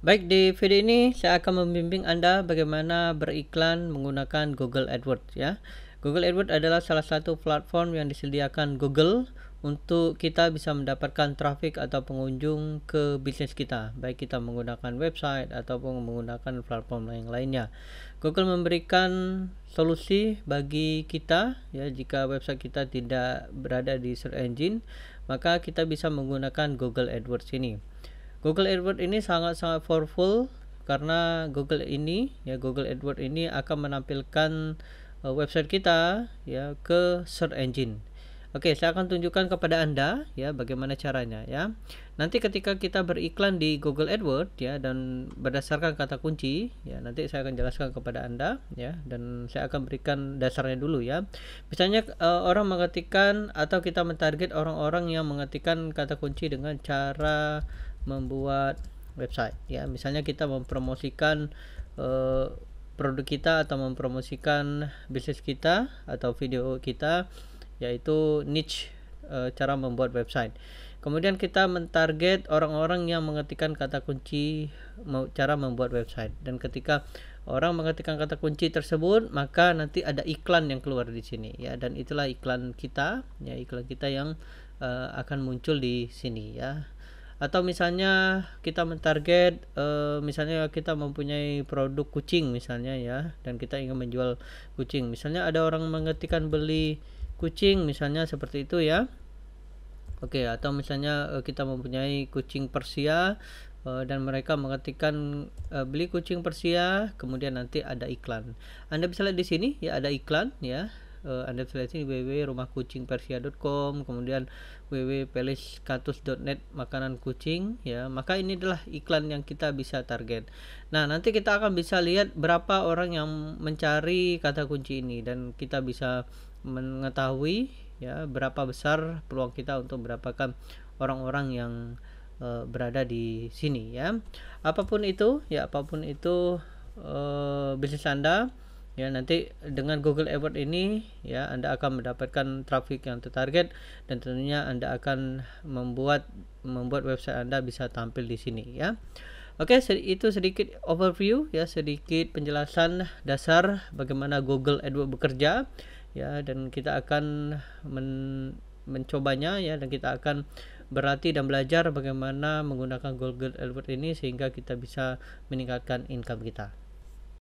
Baik, di video ini saya akan membimbing Anda bagaimana beriklan menggunakan Google AdWords ya. Google AdWords adalah salah satu platform yang disediakan Google untuk kita bisa mendapatkan trafik atau pengunjung ke bisnis kita, baik kita menggunakan website ataupun menggunakan platform yang lainnya. Google memberikan solusi bagi kita ya jika website kita tidak berada di search engine, maka kita bisa menggunakan Google AdWords ini. Google AdWords ini sangat-sangat powerful karena Google ini ya Google AdWords ini akan menampilkan uh, website kita ya ke search engine. Oke, saya akan tunjukkan kepada Anda ya bagaimana caranya ya. Nanti ketika kita beriklan di Google AdWords ya dan berdasarkan kata kunci ya nanti saya akan jelaskan kepada Anda ya dan saya akan berikan dasarnya dulu ya. Misalnya uh, orang mengetikkan atau kita mentarget orang-orang yang mengetikkan kata kunci dengan cara membuat website ya misalnya kita mempromosikan eh, produk kita atau mempromosikan bisnis kita atau video kita yaitu niche e, cara membuat website. Kemudian kita mentarget orang-orang yang mengetikkan kata kunci cara membuat website dan ketika orang mengetikkan kata kunci tersebut maka nanti ada iklan yang keluar di sini ya dan itulah iklan kita ya iklan kita yang uh, akan muncul di sini ya atau misalnya kita mentarget uh, misalnya kita mempunyai produk kucing misalnya ya dan kita ingin menjual kucing misalnya ada orang mengetikkan beli kucing misalnya seperti itu ya oke okay, atau misalnya uh, kita mempunyai kucing persia uh, dan mereka mengetikkan uh, beli kucing persia kemudian nanti ada iklan anda bisa lihat di sini ya ada iklan ya uh, Anda seleksi www.rumahkucingpersia.com kemudian www.pelescatus.net makanan kucing ya maka ini adalah iklan yang kita bisa target nah nanti kita akan bisa lihat berapa orang yang mencari kata kunci ini dan kita bisa mengetahui ya berapa besar peluang kita untuk mendapatkan orang-orang yang uh, berada di sini ya apapun itu ya apapun itu uh, bisnis Anda ya nanti dengan Google AdWords ini ya Anda akan mendapatkan traffic yang tertarget dan tentunya Anda akan membuat membuat website Anda bisa tampil di sini ya. Oke, okay, itu sedikit overview ya, sedikit penjelasan dasar bagaimana Google AdWords bekerja ya dan kita akan men mencobanya ya dan kita akan berlatih dan belajar bagaimana menggunakan Google AdWords ini sehingga kita bisa meningkatkan income kita.